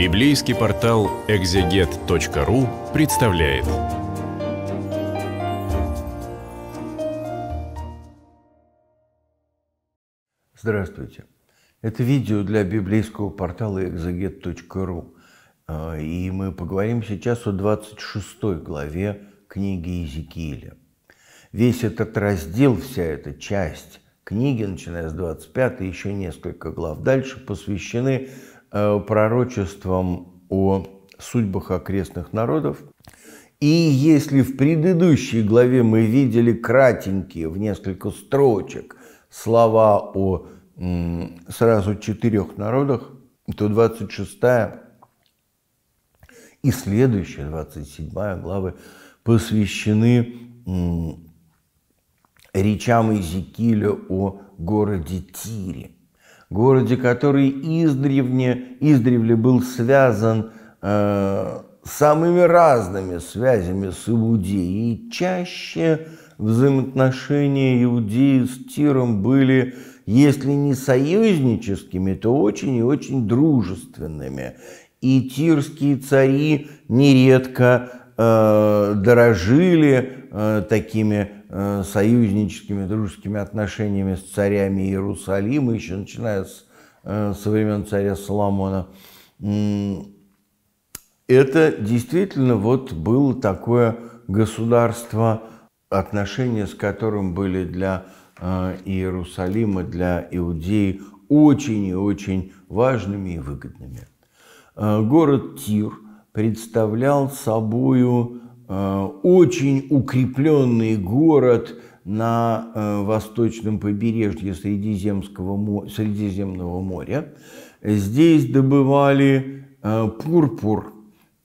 Библейский портал экзегет.ру представляет. Здравствуйте. Это видео для библейского портала экзегет.ру. А, и мы поговорим сейчас о 26 главе книги Иезекииля. Весь этот раздел, вся эта часть книги, начиная с 25 еще несколько глав дальше, посвящены Э, пророчествам о судьбах окрестных народов. И если в предыдущей главе мы видели кратенькие, в несколько строчек, слова о сразу четырех народах, то 26 и следующая, 27 главы, посвящены речам Иезекииля о городе Тире городе, который издревне, издревле был связан э, самыми разными связями с Иудеей. И чаще взаимоотношения Иудеи с Тиром были, если не союзническими, то очень и очень дружественными. И тирские цари нередко э, дорожили э, такими Э, союзническими, дружескими отношениями с царями Иерусалима, еще начиная с, э, со времен царя Соломона. Это действительно вот было такое государство, отношения с которым были для э, Иерусалима, для Иудеи очень и очень важными и выгодными. Город Тир представлял собою Э, очень укрепленный город на э, восточном побережье Средиземского, Средиземного моря. Здесь добывали э, пурпур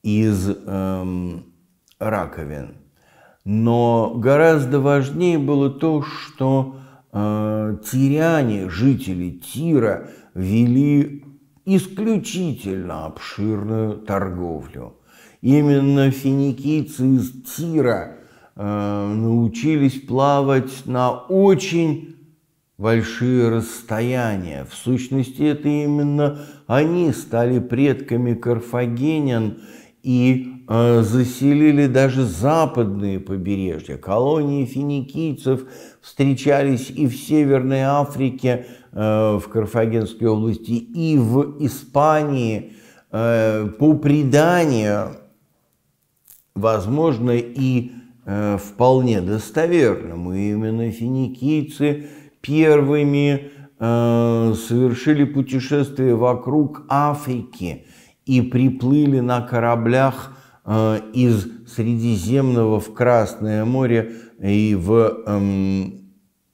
из эм, раковин. Но гораздо важнее было то, что э, тиряне, жители Тира, вели исключительно обширную торговлю – Именно финикийцы из Тира э, научились плавать на очень большие расстояния. В сущности, это именно они стали предками карфагенян и э, заселили даже западные побережья. Колонии финикийцев встречались и в Северной Африке, э, в Карфагенской области, и в Испании. Э, по преданию возможно, и э, вполне достоверным. И именно финикийцы первыми э, совершили путешествие вокруг Африки и приплыли на кораблях э, из Средиземного в Красное море и в э,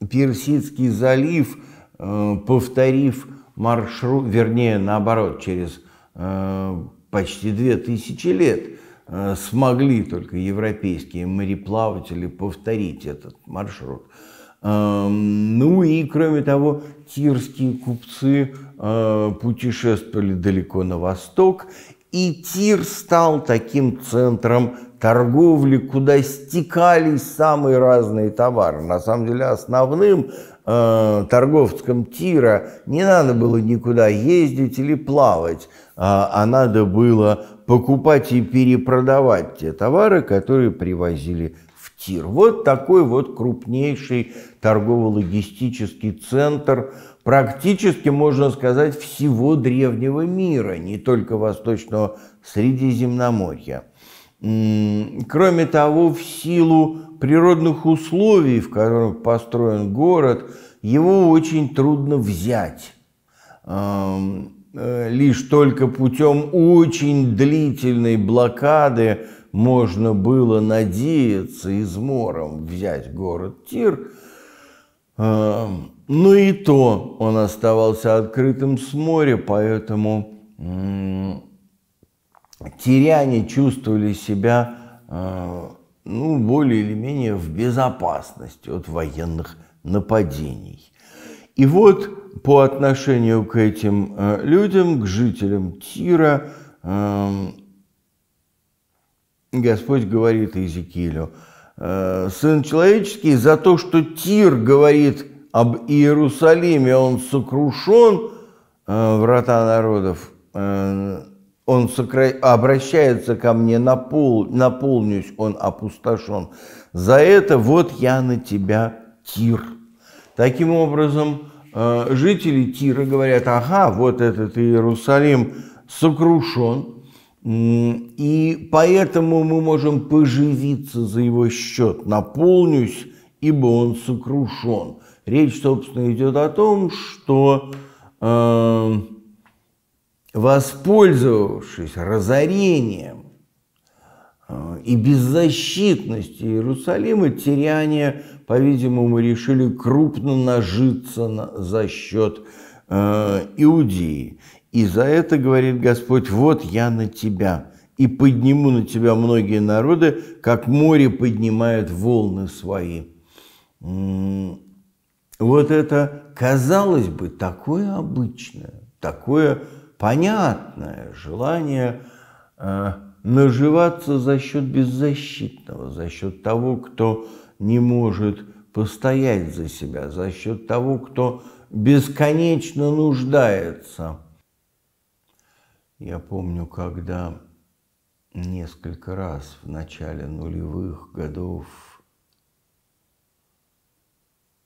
Персидский залив, э, повторив маршрут, вернее, наоборот, через э, почти две тысячи лет – Э, смогли только европейские мореплаватели повторить этот маршрут. Эм, ну и, кроме того, тирские купцы э, путешествовали далеко на восток, и Тир стал таким центром торговли, куда стекались самые разные товары. На самом деле основным э, торговцам Тира не надо было никуда ездить или плавать, э, а надо было покупать и перепродавать те товары, которые привозили в Тир. Вот такой вот крупнейший торгово-логистический центр практически, можно сказать, всего древнего мира, не только Восточного Средиземноморья. Кроме того, в силу природных условий, в которых построен город, его очень трудно взять. Э, лишь только путем очень длительной блокады можно было надеяться измором взять город Тир. Но ну и то он оставался открытым с моря, поэтому тиряне чувствовали себя э, ну, более или менее в безопасности от военных нападений. И вот по отношению к этим э, людям, к жителям Тира, эм, Господь говорит Иезекиилю, э, «Сын человеческий, за то, что Тир говорит об Иерусалиме, он сокрушен, врата народов, он сокра... обращается ко мне, напол... наполнюсь, он опустошен. За это вот я на тебя тир. Таким образом, э, жители Тира говорят, ага, вот этот Иерусалим сокрушен, и поэтому мы можем поживиться за его счет, наполнюсь, ибо он сокрушен. Речь, собственно, идет о том, что э, воспользовавшись разорением э, и беззащитностью Иерусалима, тиряне, по-видимому, решили крупно нажиться на, за счет э, Иудеи. И за это говорит Господь, вот я на тебя, и подниму на тебя многие народы, как море поднимает волны свои. Вот это, казалось бы, такое обычное, такое понятное желание э, наживаться за счет беззащитного, за счет того, кто не может постоять за себя, за счет того, кто бесконечно нуждается. Я помню, когда несколько раз в начале нулевых годов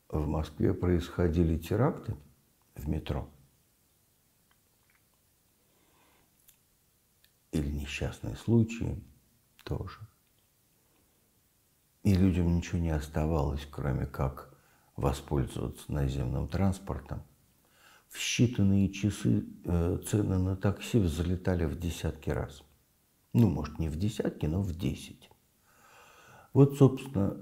в Москве происходили теракты в метро – или несчастные случаи тоже. И людям ничего не оставалось, кроме как воспользоваться наземным транспортом. В считанные часы э, цены на такси взлетали в десятки раз. Ну, может, не в десятки, но в десять. Вот, собственно,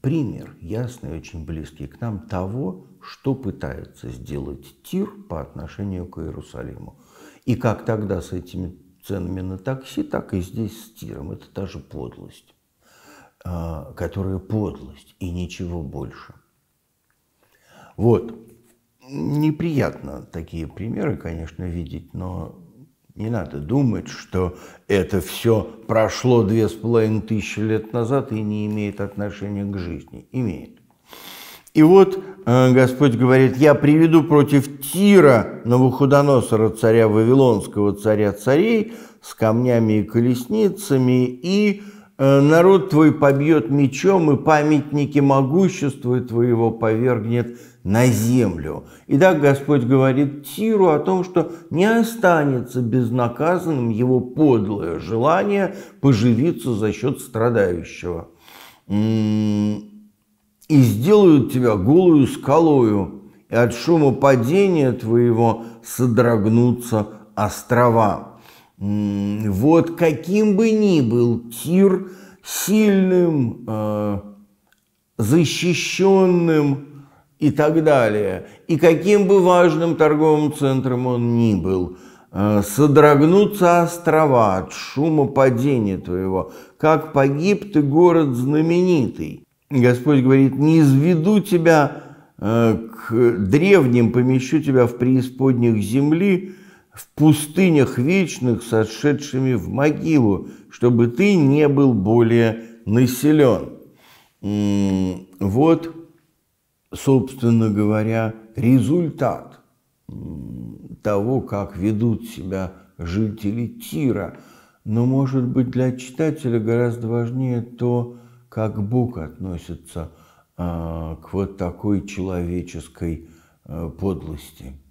пример, ясный, очень близкий к нам, того, что пытается сделать Тир по отношению к Иерусалиму. И как тогда с этими ценами на такси, так и здесь с тиром. Это та же подлость, а, которая подлость и ничего больше. Вот. Неприятно такие примеры, конечно, видеть, но не надо думать, что это все прошло две с половиной тысячи лет назад и не имеет отношения к жизни. Имеет. И вот э, Господь говорит, я приведу против Тира Навуходоносора, царя Вавилонского, царя царей, с камнями и колесницами, и э, народ твой побьет мечом, и памятники могущества твоего повергнет на землю. И так Господь говорит Тиру о том, что не останется безнаказанным его подлое желание поживиться за счет страдающего и сделают тебя голую скалою, и от шума падения твоего содрогнутся острова. Вот каким бы ни был Тир, сильным, э, защищенным и так далее, и каким бы важным торговым центром он ни был, э, содрогнутся острова от шума падения твоего, как погиб ты город знаменитый. Господь говорит, не изведу тебя э, к древним, помещу тебя в преисподних земли, в пустынях вечных, сошедшими в могилу, чтобы ты не был более населен. Вот, собственно говоря, результат того, как ведут себя жители Тира. Но, может быть, для читателя гораздо важнее то, как Бог относится а, к вот такой человеческой а, подлости.